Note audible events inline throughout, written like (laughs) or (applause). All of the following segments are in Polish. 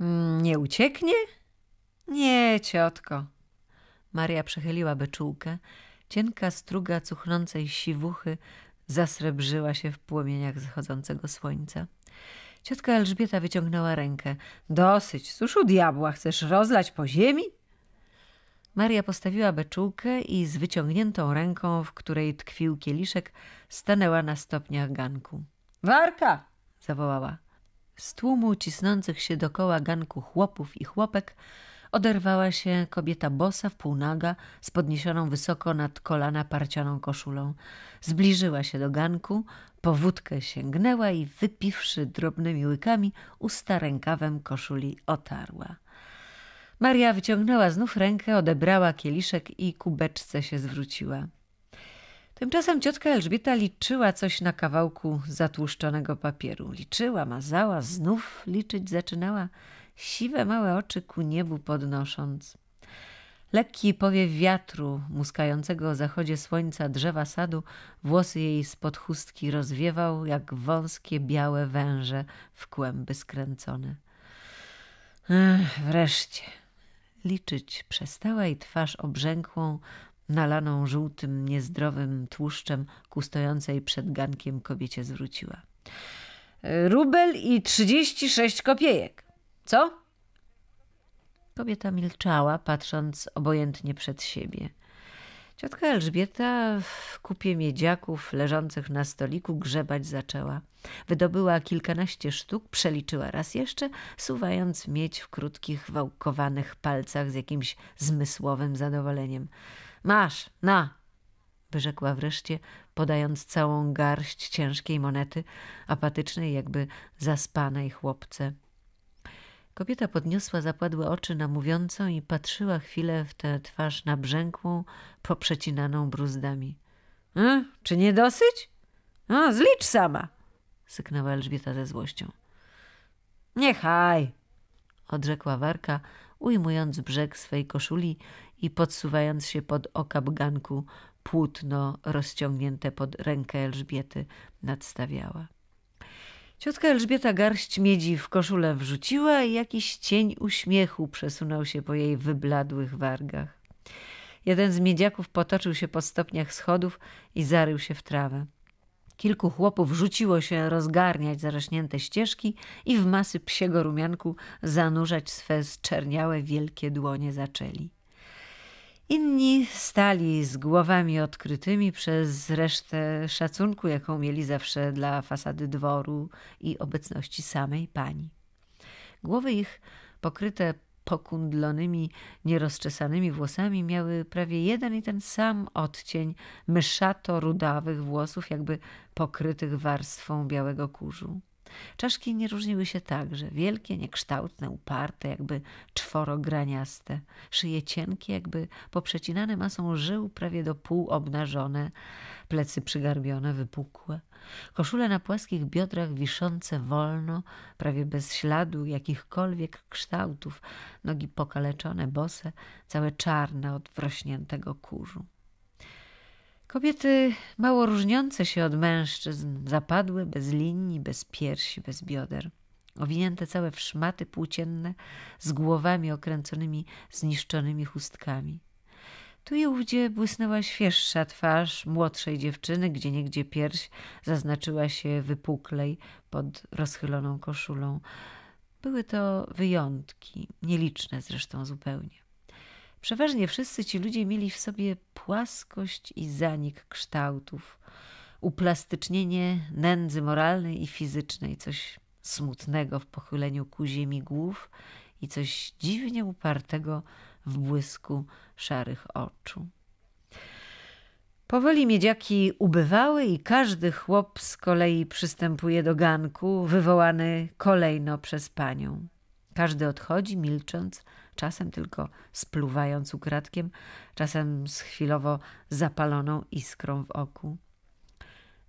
Mm, nie ucieknie? Nie, ciotko. Maria przechyliła beczułkę. Cienka struga cuchnącej siwuchy zasrebrzyła się w płomieniach zachodzącego słońca. Ciotka Elżbieta wyciągnęła rękę. Dosyć, cóż u diabła, chcesz rozlać po ziemi? Maria postawiła beczułkę i z wyciągniętą ręką, w której tkwił kieliszek, stanęła na stopniach ganku. Warka! zawołała. Z tłumu cisnących się dokoła ganku chłopów i chłopek oderwała się kobieta bosa w półnaga z podniesioną wysoko nad kolana parcianą koszulą. Zbliżyła się do ganku, powódkę sięgnęła i wypiwszy drobnymi łykami usta rękawem koszuli otarła. Maria wyciągnęła znów rękę, odebrała kieliszek i kubeczce się zwróciła. Tymczasem ciotka Elżbieta liczyła coś na kawałku zatłuszczonego papieru. Liczyła, mazała, znów liczyć zaczynała, siwe małe oczy ku niebu podnosząc. Lekki powiew wiatru, muskającego o zachodzie słońca drzewa sadu, włosy jej spod chustki rozwiewał, jak wąskie białe węże w kłęby skręcone. Ech, wreszcie liczyć przestała i twarz obrzękłą nalaną żółtym, niezdrowym tłuszczem ku stojącej przed gankiem kobiecie zwróciła. Rubel i trzydzieści sześć kopiejek. Co? Kobieta milczała, patrząc obojętnie przed siebie. Ciotka Elżbieta w kupie miedziaków leżących na stoliku grzebać zaczęła. Wydobyła kilkanaście sztuk, przeliczyła raz jeszcze, suwając miedź w krótkich, wałkowanych palcach z jakimś zmysłowym zadowoleniem. Masz, na! wyrzekła wreszcie, podając całą garść ciężkiej monety, apatycznej, jakby zaspanej chłopce. Kobieta podniosła zapadłe oczy na mówiącą i patrzyła chwilę w tę twarz nabrzękłą, poprzecinaną bruzdami. E, – Czy nie dosyć? E, – Zlicz sama! – syknęła Elżbieta ze złością. – Niechaj! – odrzekła Warka, ujmując brzeg swej koszuli i podsuwając się pod oka bganku, płótno rozciągnięte pod rękę Elżbiety nadstawiała. Ciotka Elżbieta garść miedzi w koszulę wrzuciła i jakiś cień uśmiechu przesunął się po jej wybladłych wargach. Jeden z miedziaków potoczył się po stopniach schodów i zarył się w trawę. Kilku chłopów rzuciło się rozgarniać zarośnięte ścieżki i w masy psiego rumianku zanurzać swe zczerniałe wielkie dłonie zaczęli. Inni stali z głowami odkrytymi przez resztę szacunku, jaką mieli zawsze dla fasady dworu i obecności samej pani. Głowy ich pokryte pokundlonymi, nierozczesanymi włosami miały prawie jeden i ten sam odcień myszato-rudawych włosów, jakby pokrytych warstwą białego kurzu. Czaszki nie różniły się także. Wielkie, niekształtne, uparte, jakby czworograniaste. Szyje cienkie, jakby poprzecinane masą żył, prawie do pół obnażone. Plecy przygarbione, wypukłe. Koszule na płaskich biodrach wiszące wolno, prawie bez śladu jakichkolwiek kształtów. Nogi pokaleczone, bose, całe czarne od wrośniętego kurzu. Kobiety mało różniące się od mężczyzn, zapadłe, bez linii, bez piersi, bez bioder, owinięte całe w szmaty płócienne, z głowami okręconymi zniszczonymi chustkami. Tu i ówdzie błysnęła świeższa twarz młodszej dziewczyny, gdzie niegdzie pierś zaznaczyła się wypuklej pod rozchyloną koszulą. Były to wyjątki, nieliczne zresztą zupełnie. Przeważnie wszyscy ci ludzie mieli w sobie płaskość i zanik kształtów, uplastycznienie nędzy moralnej i fizycznej, coś smutnego w pochyleniu ku ziemi głów i coś dziwnie upartego w błysku szarych oczu. Powoli miedziaki ubywały i każdy chłop z kolei przystępuje do ganku, wywołany kolejno przez panią. Każdy odchodzi milcząc, czasem tylko spluwając ukradkiem, czasem z chwilowo zapaloną iskrą w oku.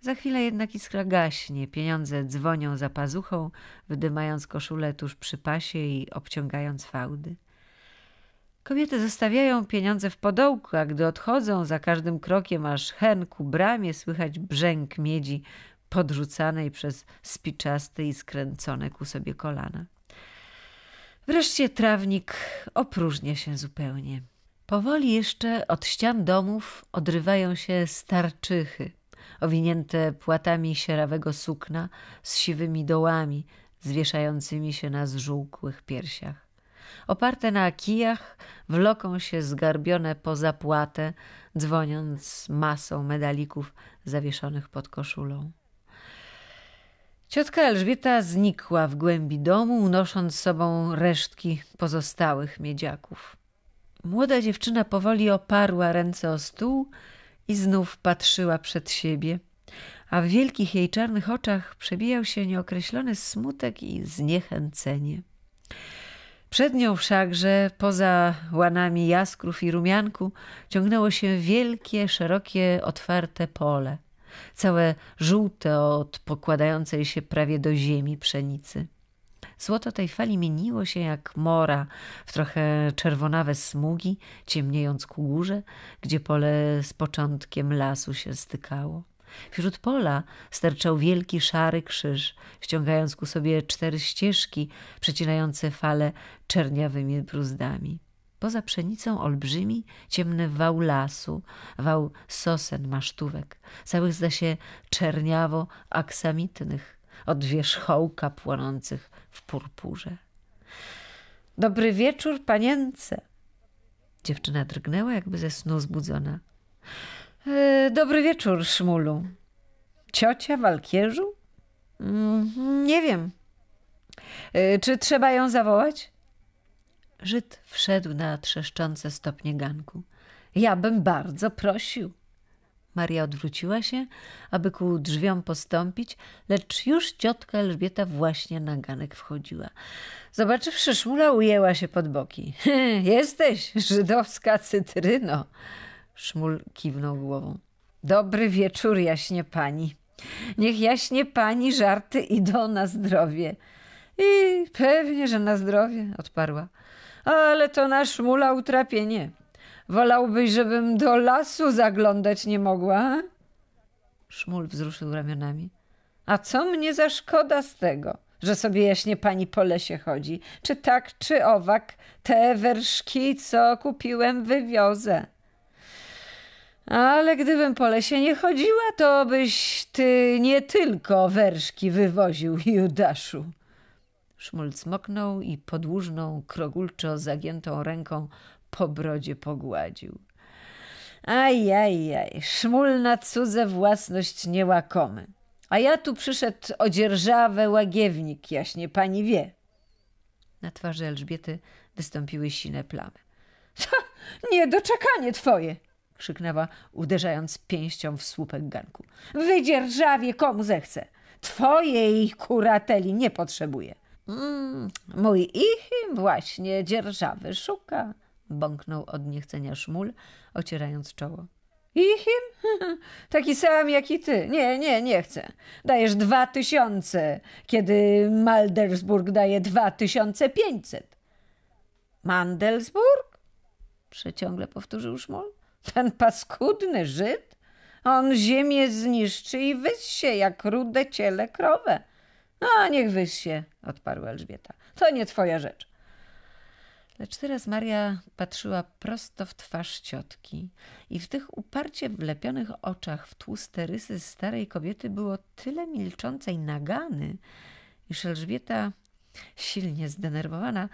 Za chwilę jednak iskra gaśnie, pieniądze dzwonią za pazuchą, wydymając koszulę tuż przy pasie i obciągając fałdy. Kobiety zostawiają pieniądze w podołku, a gdy odchodzą, za każdym krokiem aż hen ku bramie słychać brzęk miedzi podrzucanej przez spiczasty i skręcone ku sobie kolana. Wreszcie trawnik opróżnia się zupełnie. Powoli jeszcze od ścian domów odrywają się starczychy, owinięte płatami sierawego sukna z siwymi dołami, zwieszającymi się na zżółkłych piersiach. Oparte na kijach wloką się zgarbione po zapłatę, dzwoniąc masą medalików zawieszonych pod koszulą. Ciotka Elżbieta znikła w głębi domu, unosząc z sobą resztki pozostałych miedziaków. Młoda dziewczyna powoli oparła ręce o stół i znów patrzyła przed siebie, a w wielkich jej czarnych oczach przebijał się nieokreślony smutek i zniechęcenie. Przed nią wszakże, poza łanami jaskrów i rumianku, ciągnęło się wielkie, szerokie, otwarte pole – całe żółte od pokładającej się prawie do ziemi pszenicy. Złoto tej fali mieniło się jak mora w trochę czerwonawe smugi, ciemniejąc ku górze, gdzie pole z początkiem lasu się stykało. Wśród pola sterczał wielki szary krzyż, ściągając ku sobie cztery ścieżki, przecinające fale czerniawymi bruzdami. Poza pszenicą olbrzymi, ciemny wał lasu, wał sosen, masztówek, całych zda się czerniawo aksamitnych, od wierzchołka płonących w purpurze. Dobry wieczór, panience! Dziewczyna drgnęła, jakby ze snu zbudzona. E, dobry wieczór, szmulu. Ciocia, walkierzu? Mm, nie wiem. E, czy trzeba ją zawołać? Żyd wszedł na trzeszczące stopnie ganku. Ja bym bardzo prosił. Maria odwróciła się, aby ku drzwiom postąpić, lecz już ciotka Elżbieta właśnie na ganek wchodziła. Zobaczywszy szmula, ujęła się pod boki. (laughs) Jesteś żydowska cytryno! Szmul kiwnął głową. Dobry wieczór, jaśnie pani. Niech jaśnie pani żarty idą na zdrowie. I pewnie, że na zdrowie, odparła ale to na szmula utrapienie. Wolałbyś, żebym do lasu zaglądać nie mogła? Szmul wzruszył ramionami. A co mnie za szkoda z tego, że sobie jaśnie pani po lesie chodzi? Czy tak, czy owak, te werszki, co kupiłem, wywiozę. Ale gdybym po lesie nie chodziła, to byś ty nie tylko werszki wywoził, Judaszu. Szmulc moknął i podłużną, krogulczo zagiętą ręką po brodzie pogładził. Ajajaj, szmul na cudze własność niełakomy. A ja tu przyszedł odzierżawę łagiewnik, jaśnie pani wie. Na twarzy Elżbiety wystąpiły sine plamy. Nie (laughs) niedoczekanie twoje! krzyknęła, uderzając pięścią w słupek ganku. Wydzierżawie komu zechce. Twojej kurateli nie potrzebuję. Mm, mój Ichim właśnie dzierżawy szuka, bąknął od niechcenia szmul, ocierając czoło. Ichim? (laughs) Taki sam jak i ty. Nie, nie, nie chcę. Dajesz dwa tysiące, kiedy Mandelsburg daje dwa tysiące pięćset. Mandelsburg? Przeciągle powtórzył szmul. Ten paskudny Żyd? On ziemię zniszczy i wyssie jak rude ciele krowę. No, niech wyś się, odparła Elżbieta. To nie twoja rzecz. Lecz teraz Maria patrzyła prosto w twarz ciotki i w tych uparcie wlepionych oczach w tłuste rysy starej kobiety było tyle milczącej nagany, iż Elżbieta, silnie zdenerwowana,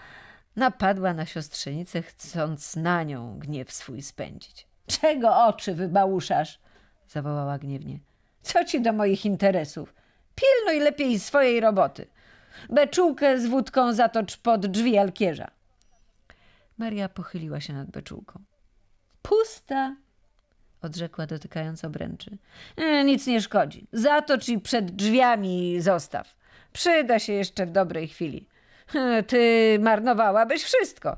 napadła na siostrzenicę, chcąc na nią gniew swój spędzić. – Czego oczy wybałuszasz? – zawołała gniewnie. – Co ci do moich interesów? Pilnuj lepiej swojej roboty. Beczułkę z wódką zatocz pod drzwi alkierza. Maria pochyliła się nad beczułką. Pusta, odrzekła dotykając obręczy. E, nic nie szkodzi. Zatocz i przed drzwiami zostaw. Przyda się jeszcze w dobrej chwili. E, ty marnowałabyś wszystko.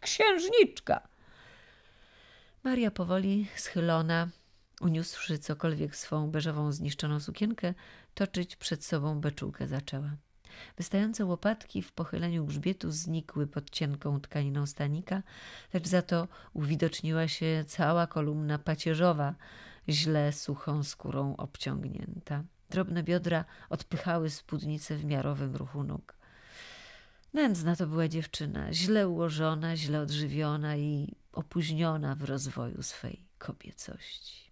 Księżniczka. Maria powoli, schylona, uniósłszy cokolwiek swą beżową zniszczoną sukienkę, Toczyć przed sobą beczułkę zaczęła. Wystające łopatki w pochyleniu grzbietu znikły pod cienką tkaniną stanika, lecz za to uwidoczniła się cała kolumna pacierzowa, źle suchą skórą obciągnięta. Drobne biodra odpychały spódnicę w miarowym ruchu nóg. Nędzna to była dziewczyna, źle ułożona, źle odżywiona i opóźniona w rozwoju swej kobiecości.